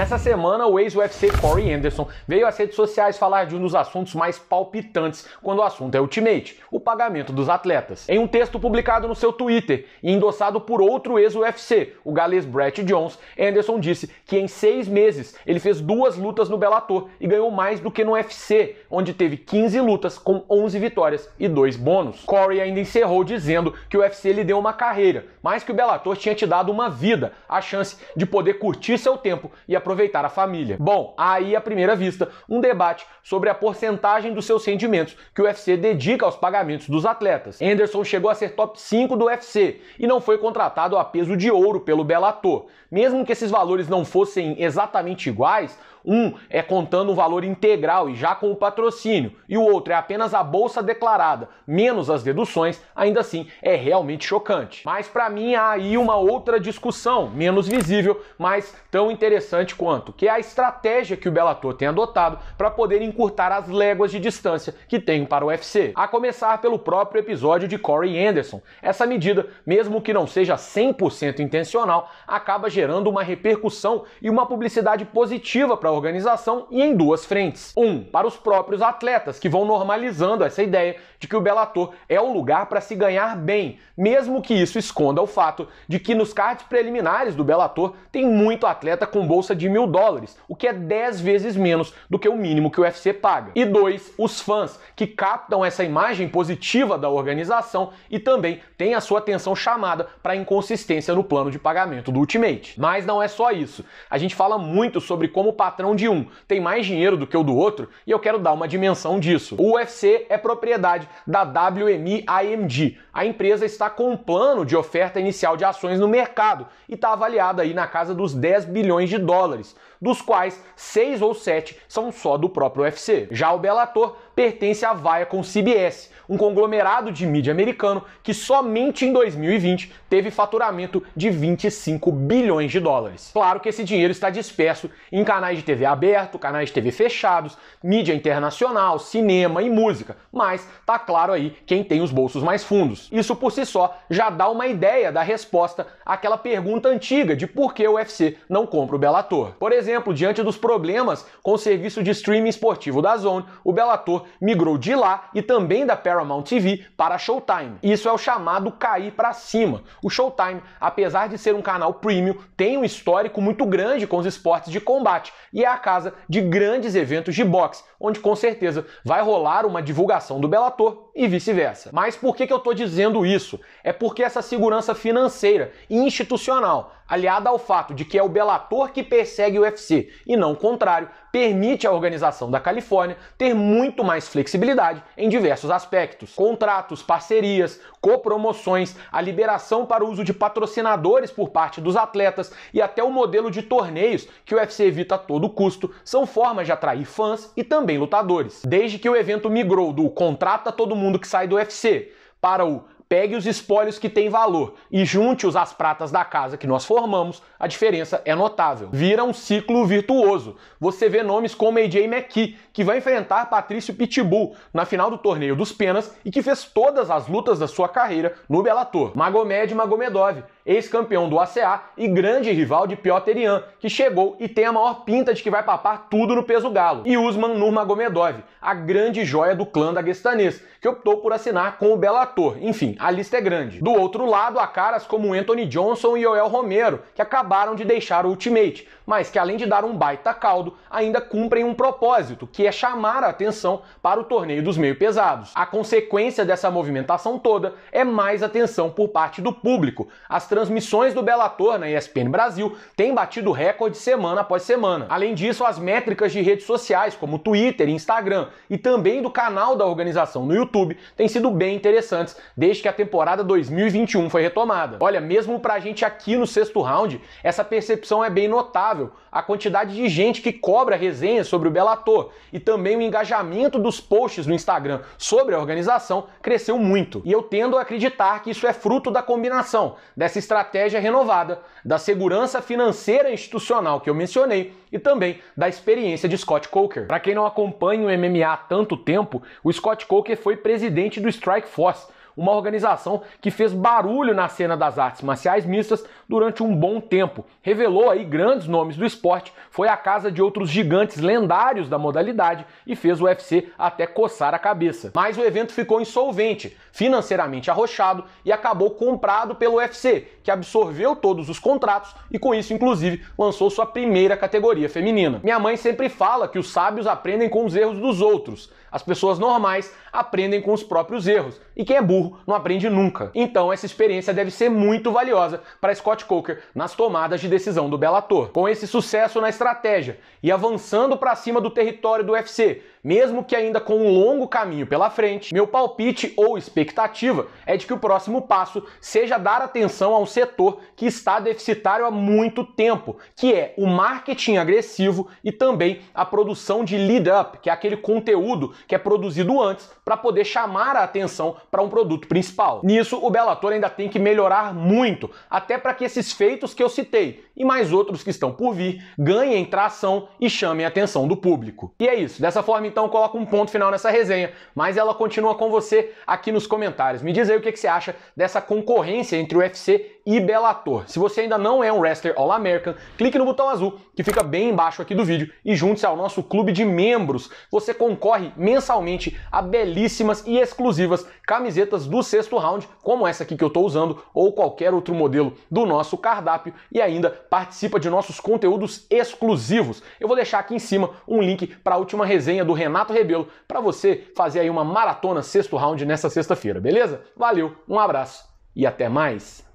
Nessa semana, o ex-UFC Corey Anderson veio às redes sociais falar de um dos assuntos mais palpitantes quando o assunto é Ultimate, o pagamento dos atletas. Em um texto publicado no seu Twitter e endossado por outro ex-UFC, o galês Brett Jones, Anderson disse que em seis meses ele fez duas lutas no Bellator e ganhou mais do que no UFC, onde teve 15 lutas com 11 vitórias e dois bônus. Corey ainda encerrou dizendo que o UFC lhe deu uma carreira, mas que o Bellator tinha te dado uma vida, a chance de poder curtir seu tempo e aproveitar aproveitar a família. Bom, aí à primeira vista, um debate sobre a porcentagem dos seus rendimentos que o UFC dedica aos pagamentos dos atletas. Anderson chegou a ser top 5 do UFC e não foi contratado a peso de ouro pelo Bellator. Mesmo que esses valores não fossem exatamente iguais, um é contando o valor integral e já com o patrocínio, e o outro é apenas a bolsa declarada, menos as deduções, ainda assim é realmente chocante. Mas para mim há aí uma outra discussão, menos visível, mas tão interessante quanto, que é a estratégia que o Bellator tem adotado para poder encurtar as léguas de distância que tem para o UFC. A começar pelo próprio episódio de Corey Anderson. Essa medida, mesmo que não seja 100% intencional, acaba gerando uma repercussão e uma publicidade positiva para organização e em duas frentes. Um, para os próprios atletas, que vão normalizando essa ideia de que o Bellator é o lugar para se ganhar bem, mesmo que isso esconda o fato de que nos cards preliminares do Bellator tem muito atleta com bolsa de mil dólares, o que é 10 vezes menos do que o mínimo que o UFC paga. E dois, os fãs, que captam essa imagem positiva da organização e também têm a sua atenção chamada para a inconsistência no plano de pagamento do Ultimate. Mas não é só isso. A gente fala muito sobre como o patrão de um tem mais dinheiro do que o do outro e eu quero dar uma dimensão disso. O UFC é propriedade da WMI AMD A empresa está com um plano de oferta inicial de ações no mercado e está avaliada aí na casa dos 10 bilhões de dólares, dos quais 6 ou 7 são só do próprio UFC. Já o Bellator pertence à Viacom CBS, um conglomerado de mídia americano que somente em 2020 teve faturamento de 25 bilhões de dólares. Claro que esse dinheiro está disperso em canais de TV aberto, canais de TV fechados, mídia internacional, cinema e música, mas tá claro aí quem tem os bolsos mais fundos. Isso por si só já dá uma ideia da resposta àquela pergunta antiga de por que o UFC não compra o Bellator. Por exemplo, diante dos problemas com o serviço de streaming esportivo da Zone, o Bellator migrou de lá e também da Paramount TV para a Showtime. Isso é o chamado cair para cima. O Showtime, apesar de ser um canal premium, tem um histórico muito grande com os esportes de combate e é a casa de grandes eventos de boxe, onde com certeza vai rolar uma divulgação do Bellator e vice-versa. Mas por que, que eu estou dizendo isso? É porque essa segurança financeira e institucional aliada ao fato de que é o belator que persegue o UFC e não o contrário, permite à organização da Califórnia ter muito mais flexibilidade em diversos aspectos: contratos, parcerias, copromoções, a liberação para o uso de patrocinadores por parte dos atletas e até o modelo de torneios que o UFC evita a todo custo são formas de atrair fãs e também lutadores. Desde que o evento migrou do contrata todo mundo que sai do UFC para o Pegue os espólios que têm valor e junte-os às pratas da casa que nós formamos, a diferença é notável. Vira um ciclo virtuoso. Você vê nomes como AJ McKee, que vai enfrentar Patrício Pitbull na final do torneio dos penas e que fez todas as lutas da sua carreira no Bellator. Magomed Magomedov, ex-campeão do ACA e grande rival de Piotr Ian, que chegou e tem a maior pinta de que vai papar tudo no peso galo. E Usman Nurmagomedov, a grande joia do clã daguestanês, que optou por assinar com o Bellator. Enfim, a lista é grande. Do outro lado, há caras como Anthony Johnson e Yoel Romero, que acabaram de deixar o Ultimate, mas que além de dar um baita caldo, ainda cumprem um propósito, que é chamar a atenção para o torneio dos meio pesados. A consequência dessa movimentação toda é mais atenção por parte do público. As trans transmissões do Bellator na ESPN Brasil têm batido recorde semana após semana. Além disso, as métricas de redes sociais como Twitter e Instagram e também do canal da organização no YouTube têm sido bem interessantes desde que a temporada 2021 foi retomada. Olha, mesmo pra gente aqui no sexto round, essa percepção é bem notável. A quantidade de gente que cobra resenhas sobre o Bellator e também o engajamento dos posts no Instagram sobre a organização cresceu muito. E eu tendo a acreditar que isso é fruto da combinação dessa estratégia renovada da segurança financeira institucional que eu mencionei e também da experiência de Scott Coker. Para quem não acompanha o MMA há tanto tempo, o Scott Coker foi presidente do Strike Force uma organização que fez barulho na cena das artes marciais mistas durante um bom tempo. Revelou aí grandes nomes do esporte, foi a casa de outros gigantes lendários da modalidade e fez o UFC até coçar a cabeça. Mas o evento ficou insolvente, financeiramente arrochado e acabou comprado pelo UFC, que absorveu todos os contratos e com isso inclusive lançou sua primeira categoria feminina. Minha mãe sempre fala que os sábios aprendem com os erros dos outros. As pessoas normais aprendem com os próprios erros. E quem é burro burro não aprende nunca. Então essa experiência deve ser muito valiosa para Scott Coker nas tomadas de decisão do Bellator. Com esse sucesso na estratégia e avançando para cima do território do UFC, mesmo que ainda com um longo caminho pela frente, meu palpite ou expectativa é de que o próximo passo seja dar atenção a um setor que está deficitário há muito tempo, que é o marketing agressivo e também a produção de lead up, que é aquele conteúdo que é produzido antes para poder chamar a atenção para um produto produto principal. Nisso, o Bellator ainda tem que melhorar muito, até para que esses feitos que eu citei e mais outros que estão por vir ganhem tração e chamem a atenção do público. E é isso. Dessa forma, então, coloco um ponto final nessa resenha, mas ela continua com você aqui nos comentários. Me diz aí o que, que você acha dessa concorrência entre o UFC e Bellator. Se você ainda não é um wrestler All-American, clique no botão azul que fica bem embaixo aqui do vídeo e junte-se ao nosso clube de membros. Você concorre mensalmente a belíssimas e exclusivas camisetas do sexto round, como essa aqui que eu estou usando, ou qualquer outro modelo do nosso cardápio, e ainda participa de nossos conteúdos exclusivos. Eu vou deixar aqui em cima um link para a última resenha do Renato Rebelo para você fazer aí uma maratona sexto round nessa sexta-feira, beleza? Valeu, um abraço e até mais!